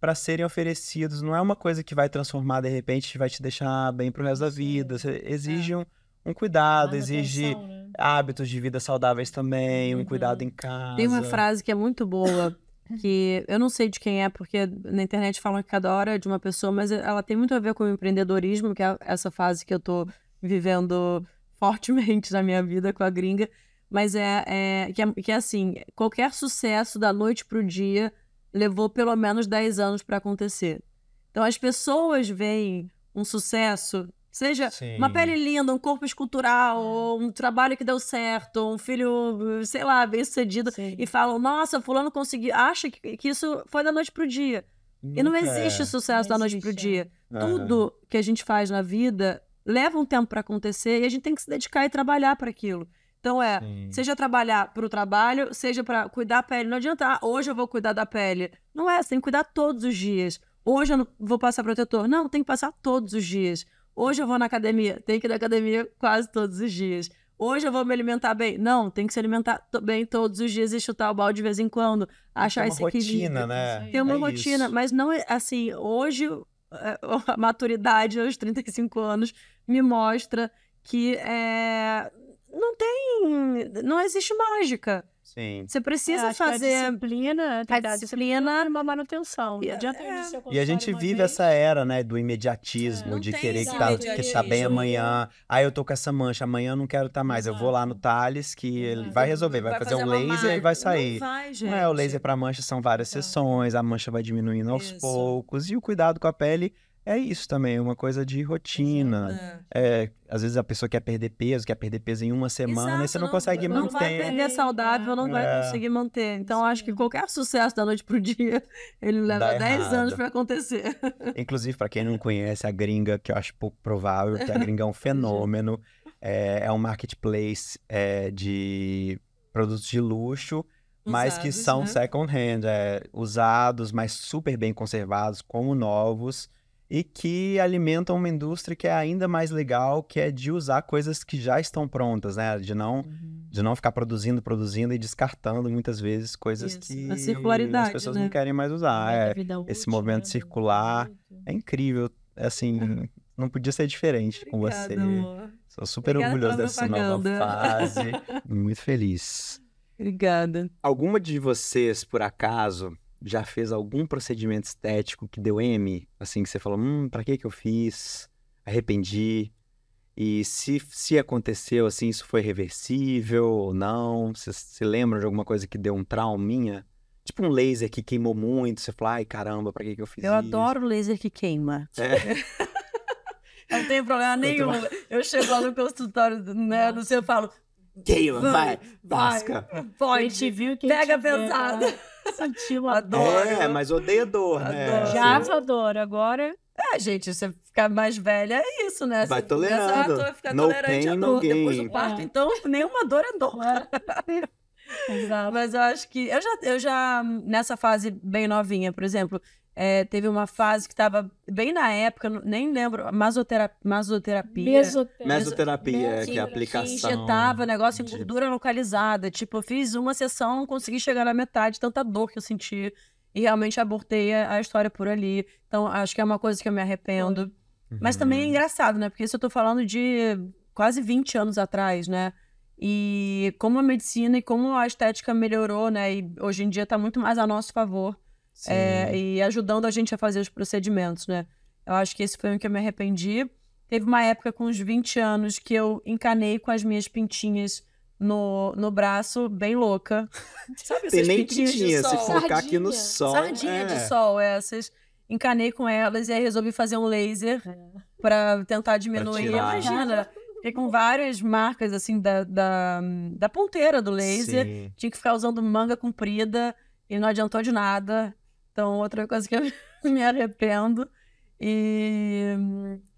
para serem oferecidos. Não é uma coisa que vai transformar de repente vai te deixar bem pro resto da vida. Você exige é. um, um, cuidado, exige né? hábitos de vida saudáveis também, uhum. um cuidado uhum. em casa. Tem uma frase que é muito boa. que eu não sei de quem é, porque na internet falam que cada hora é de uma pessoa, mas ela tem muito a ver com o empreendedorismo, que é essa fase que eu tô vivendo fortemente na minha vida com a gringa. Mas é, é, que, é que é assim: qualquer sucesso da noite pro dia levou pelo menos 10 anos para acontecer. Então as pessoas veem um sucesso, seja Sim. uma pele linda, um corpo escultural, é. ou um trabalho que deu certo, um filho, sei lá, bem sucedido, Sim. e falam: Nossa, Fulano conseguiu. Acha que, que isso foi da noite para o dia. Nunca e não existe é. sucesso não da noite para o é. dia. Tudo que a gente faz na vida leva um tempo para acontecer e a gente tem que se dedicar e trabalhar para aquilo. Então é, Sim. seja trabalhar para o trabalho, seja para cuidar da pele. Não adianta, ah, hoje eu vou cuidar da pele. Não é, você tem que cuidar todos os dias. Hoje eu não vou passar protetor. Não, tem que passar todos os dias. Hoje eu vou na academia. Tem que ir na academia quase todos os dias. Hoje eu vou me alimentar bem. Não, tem que se alimentar bem todos os dias e chutar o balde de vez em quando. Achar tem esse equilíbrio. Rotina, né? Tem uma é rotina, isso. mas não é assim. Hoje, é, a maturidade aos 35 anos me mostra que é, não tem. Não existe mágica. Sim. Você precisa é, fazer. A disciplina, a disciplina, disciplina uma manutenção. E, adianta é. e a gente vive vez. essa era, né, do imediatismo, é, de querer que tá, que tá bem amanhã. Aí ah, eu tô com essa mancha, amanhã eu não quero estar tá mais. Exato. Eu vou lá no Thales, que uhum. ele vai resolver, vai, vai fazer, fazer, um laser e vai sair. Não, vai, não, é, o laser pra mancha são várias tá. sessões, a mancha vai diminuindo aos Isso. poucos. E o cuidado com a pele é isso também, é uma coisa de rotina. É. às vezes a pessoa quer perder peso, quer perder peso em uma semana, Exato, e você não, não consegue não manter. Não vai perder saudável, não é. vai conseguir manter. Então, acho que qualquer sucesso da noite pro dia, ele leva 10 anos para acontecer. Inclusive, para quem não conhece a gringa, que eu acho pouco provável, porque a gringa é um fenômeno, é, é um marketplace é, de produtos de luxo, mas usados, que são né? second hand, é, usados, mas super bem conservados, como novos e que alimentam uma indústria que é ainda mais legal, que é de usar coisas que já estão prontas, né? De não, uhum. de não ficar produzindo, produzindo e descartando muitas vezes coisas Isso. que as pessoas né? não querem mais usar. É, esse movimento né? circular é incrível, é assim, não podia ser diferente Obrigada, com você. Amor. Sou super Obrigada orgulhoso dessa propaganda. nova fase, muito feliz. Obrigada. Alguma de vocês, por acaso, já fez algum procedimento estético que deu M? Assim, que você falou, hum, pra que que eu fiz? Arrependi? E se, se aconteceu, assim, isso foi reversível ou não? Você se lembra de alguma coisa que deu um trauminha? Tipo um laser que queimou muito, você fala, ai caramba, pra que que eu fiz eu isso? Eu adoro laser que queima. É. Não tem problema nenhum. Eu chego lá no consultório, né? Não sei, eu falo, Keila, vai, vai, vai. Pode. viu que Pega pesado. Sentiu a dor. É, mas odeia dor, né? adoro. né? Já dor, agora... É, gente, você ficar mais velha é isso, né? Vai você tolerando. Começa, ah, ficar no tolerante pain, à dor depois do parto. É. Então, nenhuma dor é dor. É. Exato. Mas eu acho que... Eu já, eu já, hum, nessa fase bem novinha, por exemplo, é, teve uma fase que estava bem na época, nem lembro, masoterapia. Mesoterapia. Mesoterapia, que é a aplicação. Que injetava negócio de... gordura localizada. Tipo, eu fiz uma sessão, não consegui chegar na metade, tanta dor que eu senti. E realmente abortei a história por ali. Então, acho que é uma coisa que eu me arrependo. Uhum. Mas também é uhum. engraçado, né? Porque isso eu tô falando de quase 20 anos atrás, né? E como a medicina e como a estética melhorou, né? E hoje em dia tá muito mais a nosso favor é, e ajudando a gente a fazer os procedimentos, né? Eu acho que esse foi um que eu me arrependi. Teve uma época com uns 20 anos que eu encanei com as minhas pintinhas no, no braço, bem louca. Sabe Tem nem pintinha, se focar aqui no sol. Sardinha é. de sol, essas. É. Encanei com elas e aí resolvi fazer um laser é. para tentar diminuir. Pra Imagina, fiquei com várias marcas assim da, da, da ponteira do laser. Sim. Tinha que ficar usando manga comprida e não adiantou de nada. Então, outra coisa que eu me arrependo. E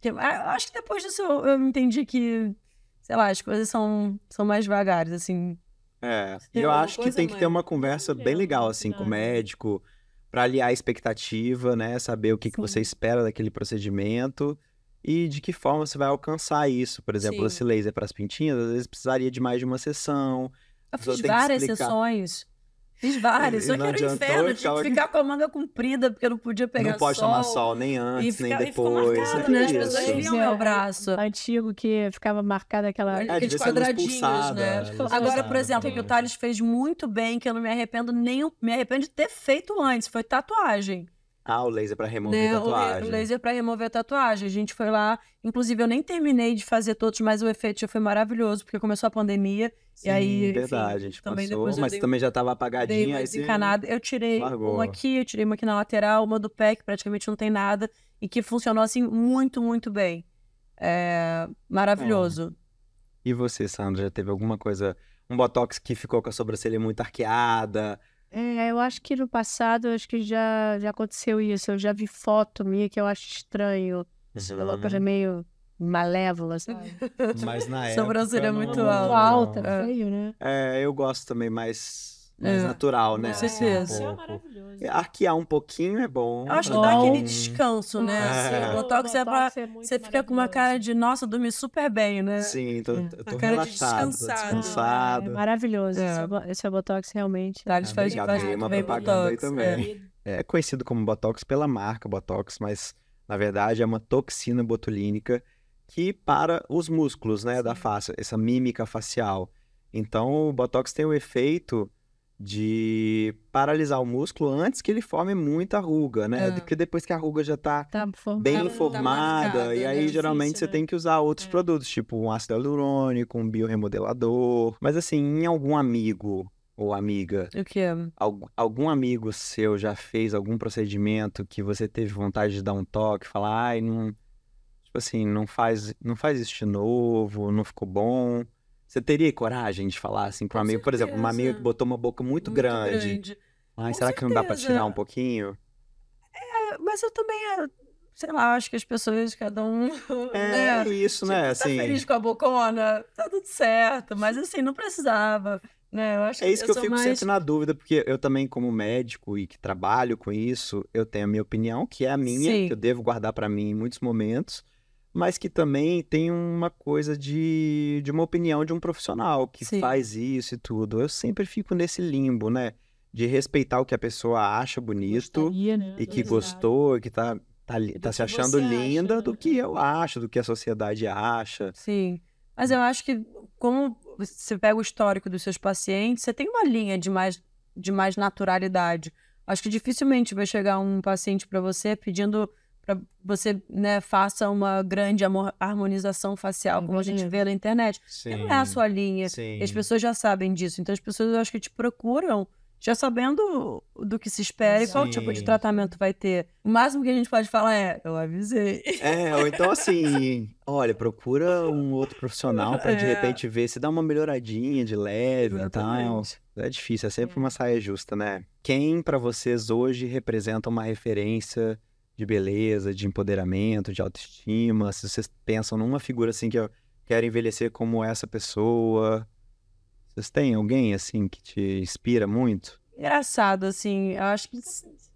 que, ah, acho que depois disso eu, eu, entendi que, sei lá, as coisas são, são mais vagares, assim. É, e eu acho que tem mais... que ter uma conversa bem é legal, assim, com o médico, para aliar a expectativa, né? Saber o que, que você espera daquele procedimento e de que forma você vai alcançar isso. Por exemplo, Sim. esse laser para as pintinhas, às vezes precisaria de mais de uma sessão. Eu fiz várias sessões. Fiz vários, só que era um inferno, eu tinha que ficar com a manga comprida, porque eu não podia pegar sol. Não pode sol, tomar sol, nem antes, fica, nem depois. Marcado, é né? As pessoas viam meu braço. É antigo que ficava marcado aquela... É, Aqueles quadradinhos, né? Agora, por exemplo, o que o Thales fez muito bem, que eu não me arrependo nem... Me arrependo de ter feito antes, foi tatuagem. Ah, o laser para remover né? tatuagem. O laser para remover a tatuagem. A gente foi lá, inclusive eu nem terminei de fazer todos, mas o efeito já foi maravilhoso, porque começou a pandemia. Sim, e aí, assim, verdade, enfim, a gente também mas dei, também já tava apagadinha. Aí desencanada. Eu tirei largou. uma aqui, eu tirei uma aqui na lateral, uma do pé, que praticamente não tem nada, e que funcionou assim muito, muito bem. É maravilhoso. É. E você, Sandra, já teve alguma coisa, um botox que ficou com a sobrancelha muito arqueada? É, eu acho que no passado, acho que já, já aconteceu isso. Eu já vi foto minha que eu acho estranho. Esse uhum. é meio malévola, sabe? Mas na época. Sobrancelha é muito não, alta. alta, é. feio, né? É, eu gosto também mais, mais é. natural, né? Com certeza. é maravilhoso. Arquear um pouquinho é bom. Eu acho que dá é aquele descanso, né? É. Assim, o botox, é pra. É você fica com uma cara de, nossa, dormi super bem, né? Sim, tô, é. eu tô cara relaxado, de descansado. descansado. É, maravilhoso. Esse, botox realmente. Tá, eles fazem uma propaganda aí também. É conhecido como botox pela marca botox, mas na verdade é uma toxina botulínica que para os músculos, né, da face, essa mímica facial. Então, o botox tem o efeito de paralisar o músculo antes que ele forme muita ruga, né? É. Porque depois que a ruga já tá, tá, tá formada, bem formada, tá marcada, e aí né? geralmente você né? tem que usar outros é. produtos, tipo um ácido hialurônico, um bioremodelador. Mas assim, em algum amigo ou amiga. O quê? É? algum amigo seu já fez algum procedimento que você teve vontade de dar um toque, falar, ai, não Tipo assim, não faz, não faz isso de novo, não ficou bom. Você teria coragem de falar assim para um amigo, por exemplo, uma amiga que botou uma boca muito, muito grande. grande. Ai, será certeza. que não dá para tirar um pouquinho? É, mas eu também, é, sei lá, acho que as pessoas, cada um. É né? isso, tipo, né? Tá assim, tá feliz com a bocona, tá tudo certo, mas assim, não precisava. Né? Eu acho é isso que eu, que eu fico mais... sempre na dúvida, porque eu também, como médico e que trabalho com isso, eu tenho a minha opinião, que é a minha, Sim. que eu devo guardar para mim em muitos momentos mas que também tem uma coisa de, de uma opinião de um profissional que Sim. faz isso e tudo. Eu sempre fico nesse limbo, né? De respeitar o que a pessoa acha bonito Gostaria, né? e que gostou, que tá, tá, tá se achando linda, acha, do né? que eu acho, do que a sociedade acha. Sim. Mas eu acho que, como você pega o histórico dos seus pacientes, você tem uma linha de mais, de mais naturalidade. Acho que dificilmente vai chegar um paciente para você pedindo para você né, faça uma grande harmonização facial, como a gente vê na internet. Sim, não é a sua linha. Sim. As pessoas já sabem disso. Então as pessoas eu acho que te procuram já sabendo do que se espera e qual tipo de tratamento vai ter. O máximo que a gente pode falar é, eu avisei. É, ou então assim, olha, procura um outro profissional para de é. repente ver se dá uma melhoradinha de leve e tal. É difícil, é sempre é. uma saia justa, né? Quem para vocês hoje representa uma referência de beleza, de empoderamento, de autoestima, se vocês pensam numa figura assim que eu quero envelhecer como essa pessoa, vocês têm alguém assim que te inspira muito? Engraçado, assim, eu acho que.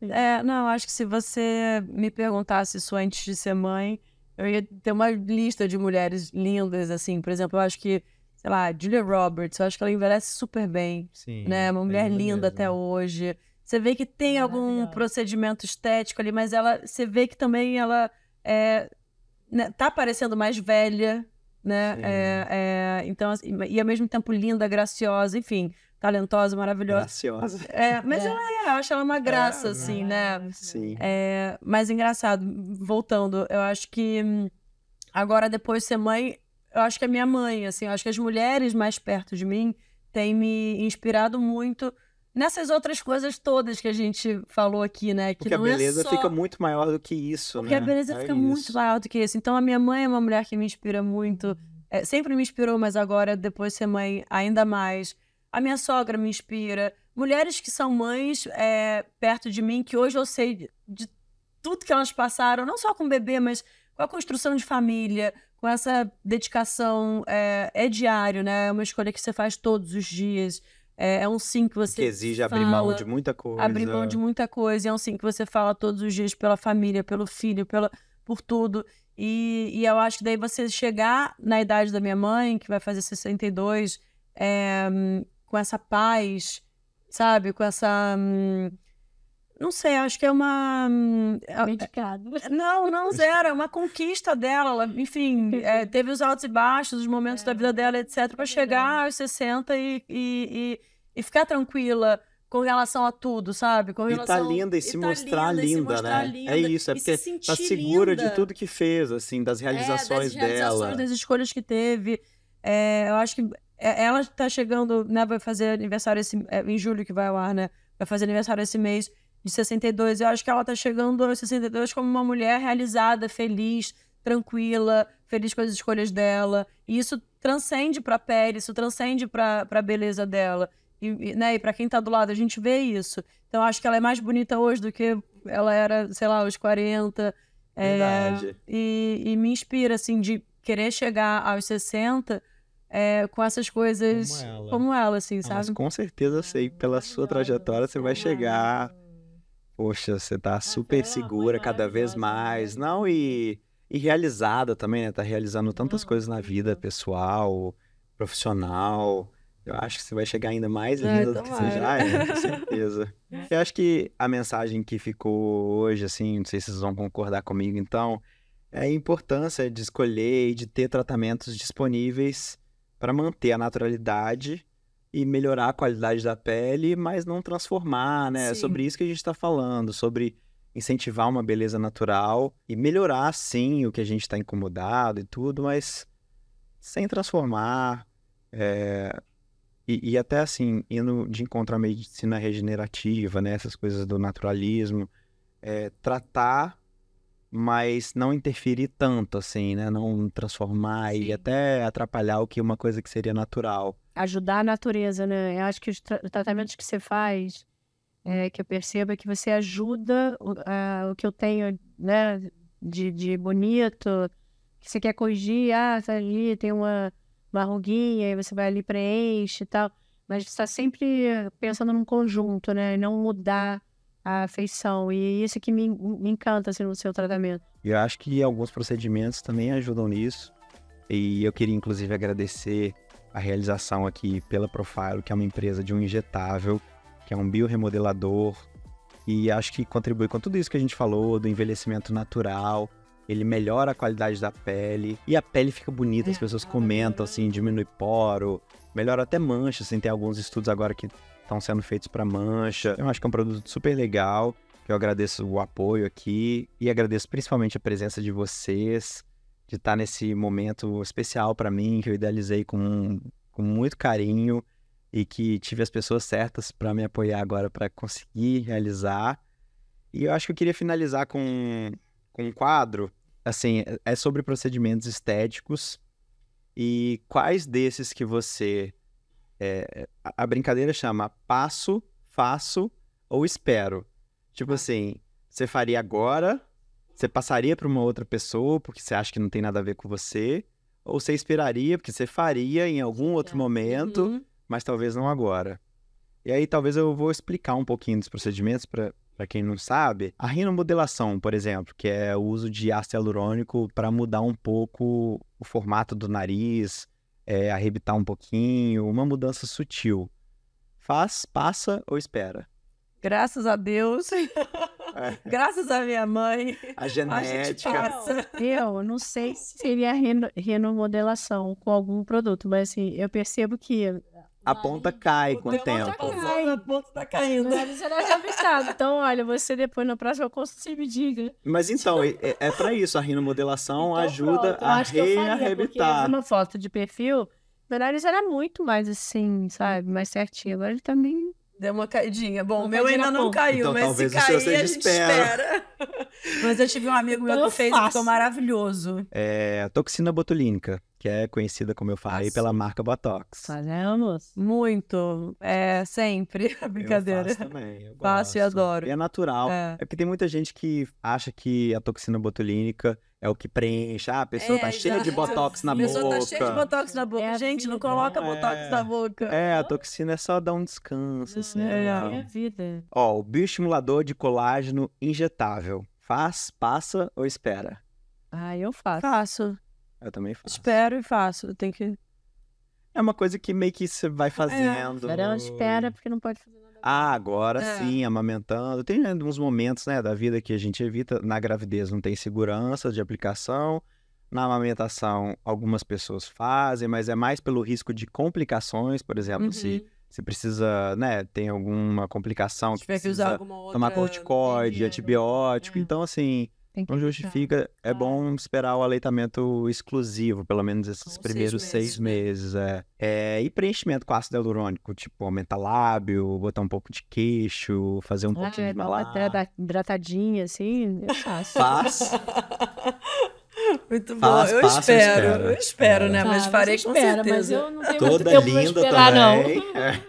É, não, acho que se você me perguntasse isso antes de ser mãe, eu ia ter uma lista de mulheres lindas, assim. Por exemplo, eu acho que, sei lá, Julia Roberts, eu acho que ela envelhece super bem. Sim. Né? É uma mulher é linda mesmo. até hoje. Você vê que tem algum procedimento estético ali, mas ela, você vê que também ela é, né, tá parecendo mais velha, né? É, é, então, assim, e ao mesmo tempo linda, graciosa, enfim, talentosa, maravilhosa. Graciosa. É, mas é. ela é, eu acho ela uma é, graça, né? assim, né? Sim. É, mas engraçado, voltando, eu acho que agora, depois de ser mãe, eu acho que é minha mãe, assim, eu acho que as mulheres mais perto de mim têm me inspirado muito nessas outras coisas todas que a gente falou aqui, né? Que Porque a é beleza é só... fica muito maior do que isso, Porque né? Porque a beleza é fica isso. muito maior do que isso. Então, a minha mãe é uma mulher que me inspira muito. É, sempre me inspirou, mas agora, depois de ser mãe, ainda mais. A minha sogra me inspira. Mulheres que são mães é, perto de mim, que hoje eu sei de tudo que elas passaram, não só com o bebê, mas com a construção de família, com essa dedicação. É, é diário, né? É uma escolha que você faz todos os dias. É, é um sim que você. Que exige fala, abrir mão de muita coisa. Abrir mão de muita coisa. É um sim que você fala todos os dias pela família, pelo filho, pela, por tudo. E, e eu acho que daí você chegar na idade da minha mãe, que vai fazer 62, é, eh, com essa paz, sabe? Com essa. Hum, não sei, acho que é uma. Medicado. Hum, é, é, é, não, não zero, é uma conquista dela. Ela, enfim, é, teve os altos e baixos, os momentos é. da vida dela, etc., para é chegar aos 60 e, e, e, e, ficar tranquila com relação a tudo, sabe? Com relação... E tá linda e se, tá mostrar, linda, linda, se mostrar né? linda, É isso, é porque se tá segura linda. de tudo que fez, assim, das realizações, das realizações dela. Das escolhas que teve. eu acho que ela tá chegando, né? Vai fazer aniversário esse, em julho que vai ao ar, né? Vai fazer aniversário esse mês de 62. Eu acho que ela está chegando aos 62 como uma mulher realizada, feliz, tranquila, feliz com as escolhas dela. E isso transcende para a pele, isso transcende para a beleza dela. E, né, e para quem está do lado, a gente vê isso. Então, acho que ela é mais bonita hoje do que ela era, sei lá, aos 40. É, Verdade. É, e, e me inspira, assim, de querer chegar aos 60 é, com essas coisas como ela, como ela assim, ah, sabe? Mas com certeza sei, pela sua trajetória você vai chegar. Poxa, você tá, ah, tá super segura cada vez mais. Não, e, e realizada também, né? Tá realizando tantas coisas na vida pessoal, profissional. Eu acho que você vai chegar ainda mais linda do que você já é, com certeza. Eu acho que a mensagem que ficou hoje, assim, não sei se vocês vão concordar comigo, então, é a importância de escolher e de ter tratamentos disponíveis para manter a naturalidade e melhorar a qualidade da pele, mas não transformar, né? É sim. É sobre isso que a gente está falando, sobre incentivar uma beleza natural e melhorar, sim, o que a gente está incomodado e tudo, mas sem transformar. É... E, e, até assim, indo de encontro à medicina regenerativa, né? Essas coisas do naturalismo. É, tratar, mas não interferir tanto, assim, né? Não transformar sim. e até atrapalhar o que uma coisa que seria natural ajudar a natureza, né? Eu acho que os tra tratamentos que você faz, é, que eu percebo, é que você ajuda o, o que eu tenho, né, de, de bonito, que você quer corrigir, ah, tá ali, tem uma, uma ruguinha, e você vai ali, preenche e tal. Mas você está sempre pensando num conjunto, né? E não mudar a afeição. E isso que me, me encanta assim, no seu tratamento. Eu acho que alguns procedimentos também ajudam nisso. E eu queria, inclusive, agradecer a realização aqui pela Profile, que é uma empresa de um injetável, que é um bioremodelador, e acho que contribui com tudo isso que a gente falou do envelhecimento natural. Ele melhora a qualidade da pele e a pele fica bonita. As pessoas comentam assim, diminui poro, melhora até mancha. Assim, tem alguns estudos agora que estão sendo feitos para mancha. Eu acho que é um produto super legal. Eu agradeço o apoio aqui e agradeço principalmente a presença de vocês de estar tá nesse momento especial para mim, que eu idealizei com, com muito carinho e que tive as pessoas certas para me apoiar agora para conseguir realizar. E eu acho que eu queria finalizar com, com um quadro, assim, é sobre procedimentos estéticos e quais desses que você. É, a brincadeira chama passo, faço ou espero. Tipo tá. assim, você faria agora você passaria para uma outra pessoa porque você acha que não tem nada a ver com você? Ou você esperaria porque você faria em algum outro é. momento, uhum. mas talvez não agora? E aí talvez eu vou explicar um pouquinho dos procedimentos para para quem não sabe, a rinomodelação, por exemplo, que é o uso de ácido hialurônico para mudar um pouco o formato do nariz, é, arrebitar um pouquinho, uma mudança sutil. Faz, passa ou espera? Graças a Deus. É. Graças à minha mãe. A genética. A eu não sei se seria reno, renomodelação com algum produto, mas assim, eu percebo que. A ponta cai o com o tempo. Cai. A ponta tá caindo. Mas você não é avisado. Então, olha, você depois na próxima consulta você me diga. Mas então, é, é para isso. A rinomodelação então, ajuda pronto, a rearrebitar. Uma foto de perfil, meu nariz era muito mais assim, sabe? Mais certinho. Agora ele também. Tá meio Deu uma caidinha. Bom, o meu ainda não caiu, então, mas se cair, a gente espera. mas eu tive um amigo meu então que fez e ficou maravilhoso. É toxina botulínica, que é conhecida, como eu falei, pela marca Botox. Fazemos. Muito. É, sempre. brincadeira. Eu faço também. Eu faço e adoro. E é natural. É. é porque tem muita gente que acha que a toxina botulínica é o que preenche. Ah, a pessoa é, tá exato. cheia de botox na boca. A pessoa tá cheia de botox na boca. É assim Gente, não coloca não, é. botox é... na boca. É, a toxina é só dar um descanso, assim, não, assim. É, é a vida. Ó, o bioestimulador de colágeno injetável. Faz, passa ou espera? Ah, eu faço. Faço. Eu também faço. Espero e faço. Tem que. É uma coisa que meio que você vai é. fazendo. É. Espera, espera, porque não pode fazer nada ah, agora é. sim, amamentando. Tem né, uns momentos né, da vida que a gente evita. Na gravidez não tem segurança de aplicação. Na amamentação, algumas pessoas fazem, mas é mais pelo risco de complicações, por exemplo, uhum. se, se precisa, né, tem alguma complicação se que precisa que usar alguma outra tomar né, corticoide, antibiótico. É. Então, assim, não justifica. É, é bom esperar o aleitamento exclusivo, pelo menos esses com primeiros seis meses. Seis né? meses é. é. E preenchimento com ácido hialurônico, tipo aumentar lábio, botar um pouco de queixo, fazer um ah, pouquinho é, de malária. hidratadinha, assim, eu é faço. Faz. Muito bom. Faz, eu, espero, eu, espero, eu espero, né? mas farei com espera, certeza. Mas eu não tenho Toda muito tempo linda esperar, também. não. É.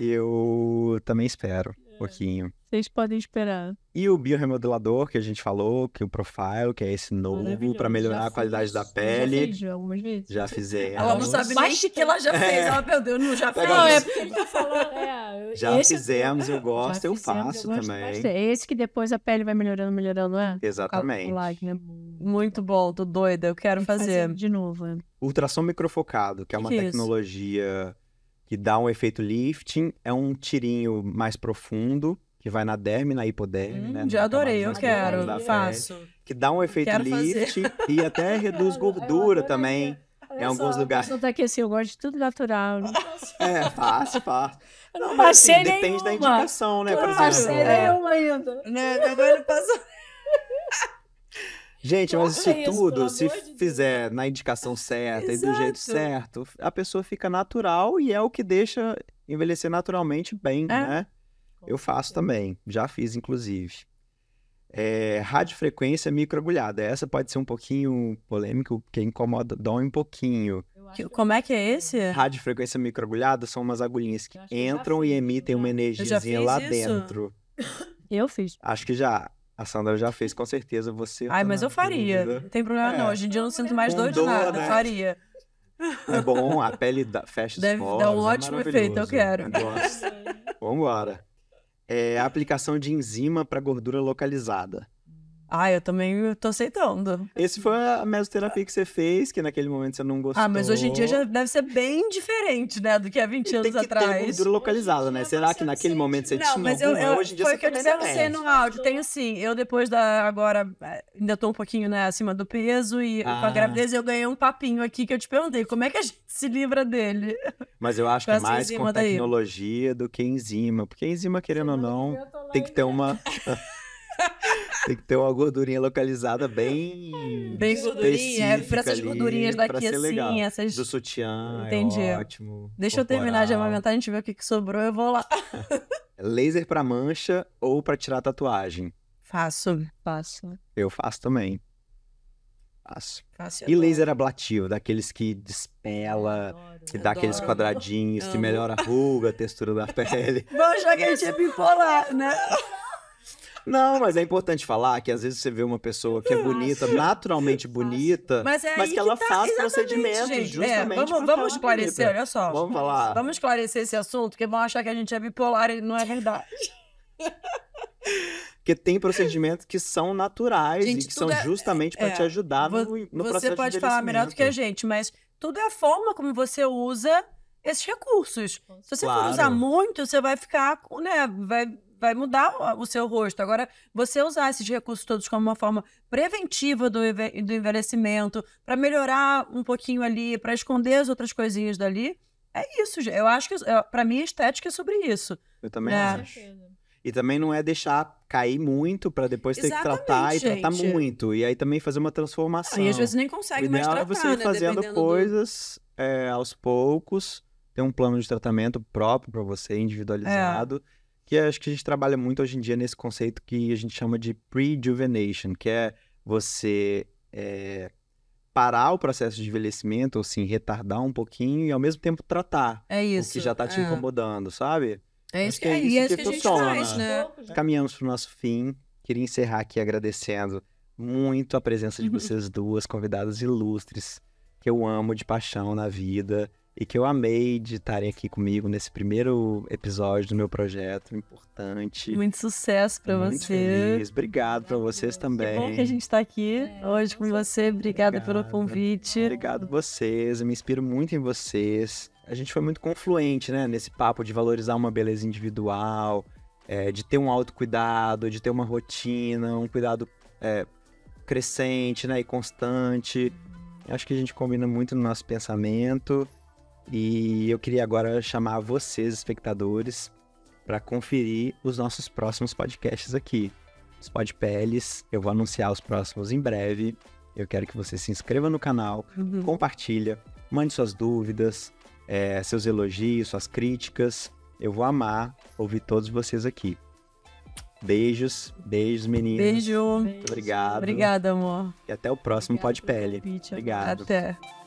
Eu também espero um é. pouquinho. Vocês podem esperar. E o biorremodelador, que a gente falou, que o profile, que é esse novo para melhorar a qualidade da pele. Já fiz algumas vezes. Já fizemos. Ela não sabe mais o que ela já é. fez. É. Ela, meu Deus, não já fez. Não, é, é porque ele tá falando. É, já esse... fizemos, eu gosto, já eu fizemos, faço eu também. É Esse que depois a pele vai melhorando, melhorando, não é? Exatamente. Né? Muito bom, tô doida, eu quero fazer. fazer de novo. Ultrassom microfocado, que é uma que tecnologia. Isso? que dá um efeito lifting, é um tirinho mais profundo, que vai na derme, na hipoderme, né, hum, né? Já adorei, eu quero, faço. que dá um efeito lifting lift e até reduz gordura também. Olha em alguns lugares. Não tá assim, eu gosto de tudo natural. Né? É, fácil, fácil. não, não assim, passei assim, nenhuma. Depende da indicação, né? Eu não passei é. nenhuma ainda. Né? Agora ele passou. Gente, mas é isso tudo, isso, se fizer Deus. na indicação certa e do jeito certo, a pessoa fica natural e é o que deixa envelhecer naturalmente bem, é. né? Eu faço também, já fiz, inclusive. É, radiofrequência microagulhada. Essa pode ser um pouquinho polêmico, porque incomoda, dói um pouquinho. Que, como é que é esse? Radiofrequência microagulhada são umas agulhinhas que entram que e emitem uma né? energiazinha lá isso? dentro. Eu fiz. Acho que já. A Sandra já fez, com certeza. Você. Ai, tá mas eu faria. Não tem problema, é. não. Hoje em dia eu não sinto mais dor de nada. Né? Eu faria. É bom, a pele da, fecha Deve dar um é ótimo é efeito, eu quero. Vamos embora. É, aplicação de enzima para gordura localizada. Ah, eu também tô aceitando. Esse foi a mesoterapia que você fez, que naquele momento você não gostou. Ah, mas hoje em dia já deve ser bem diferente, né, do que há 20 e anos tem que atrás. Tem gordura localizada, né? Será que naquele sente... momento você não, tinha mas alguma? Eu, eu, hoje em dia foi você que eu disse a você no áudio. Tem assim, eu depois da agora eh, ainda tô um pouquinho, né, acima do peso e ah. com a ah. gravidez eu ganhei um papinho aqui que eu te perguntei, como é que a gente se livra dele? Mas eu acho que é mais com tecnologia daí. do que enzima, porque enzima querendo ou não, tem que ter uma Tem que ter uma gordurinha localizada bem. Bem gordurinha, é, pra essas gordurinhas daqui assim, legal. essas. Do sutiã, é Entendi. É ótimo. Deixa corporal. eu terminar de amamentar, a gente vê o que, que sobrou, eu vou lá. É laser pra mancha ou pra tirar tatuagem? Faço, faço. Eu faço também. Faço. faço e laser ablativo, daqueles que despela, adoro, que dá adoro. aqueles quadradinhos, que melhora a ruga, a textura da pele. Vamos já que a gente é bipolar, né? Não, mas é importante falar que às vezes você vê uma pessoa que é bonita, naturalmente bonita, mas, é mas que, que ela tá, faz procedimentos gente. É, justamente. É, vamos vamos esclarecer, bonita. olha só. Vamos falar. Vamos esclarecer esse assunto, porque vão achar que a gente é bipolar e não é verdade. Porque tem procedimentos que são naturais gente, e que são é, justamente para é, te ajudar no, no você processo Você pode falar melhor do que a gente, mas tudo é a forma como você usa esses recursos. Se você claro. for usar muito, você vai ficar, né, vai vai mudar o seu rosto. Agora, você usar esses recursos todos como uma forma preventiva do, do envelhecimento, para melhorar um pouquinho ali, para esconder as outras coisinhas dali, é isso. Eu acho que, é, para mim, estética é sobre isso. Eu também é. acho. E também não é deixar cair muito para depois ter que tratar gente. e tratar muito. E aí também fazer uma transformação. Ah, às vezes nem consegue o mais é tratar, é você ir né, fazendo coisas do... é, aos poucos, ter um plano de tratamento próprio para você, individualizado. É que acho que a gente trabalha muito hoje em dia nesse conceito que a gente chama de prejuvenation, que é você é, parar o processo de envelhecimento, ou assim, retardar um pouquinho e ao mesmo tempo tratar é isso, o que já está te é. incomodando, sabe? É isso que, é isso, é isso é que, que, a gente faz, né? Caminhamos para o nosso fim. Queria encerrar aqui agradecendo muito a presença de vocês duas, convidadas ilustres, que eu amo de paixão na vida e que eu amei de estarem aqui comigo nesse primeiro episódio do meu projeto importante. Muito sucesso para você. Feliz. Obrigado para vocês também. Que bom que a gente está aqui é, hoje com você. Obrigada Obrigado. pelo convite. Obrigado vocês. Eu me inspiro muito em vocês. A gente foi muito confluente, né, nesse papo de valorizar uma beleza individual, é, de ter um autocuidado, de ter uma rotina, um cuidado é, crescente, né, e constante. Eu uhum. acho que a gente combina muito no nosso pensamento. E eu queria agora chamar vocês, espectadores, para conferir os nossos próximos podcasts aqui. Os podpeles, eu vou anunciar os próximos em breve. Eu quero que você se inscreva no canal, uhum. compartilha, mande suas dúvidas, é, seus elogios, suas críticas. Eu vou amar ouvir todos vocês aqui. Beijos, beijos, meninos. Beijo. obrigado. Obrigada, amor. E até o próximo Pod Pele. Obrigado. Até.